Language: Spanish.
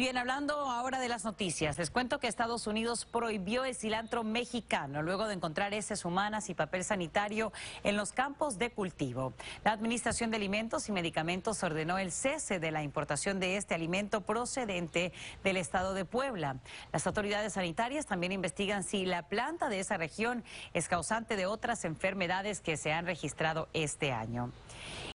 Y bien, hablando ahora de las noticias, les cuento que Estados Unidos prohibió el cilantro mexicano luego de encontrar heces humanas y papel sanitario en los campos de cultivo. La Administración de Alimentos y Medicamentos ordenó el cese de la importación de este alimento procedente del estado de Puebla. Las autoridades sanitarias también investigan si la planta de esa región es causante de otras enfermedades que se han registrado este año.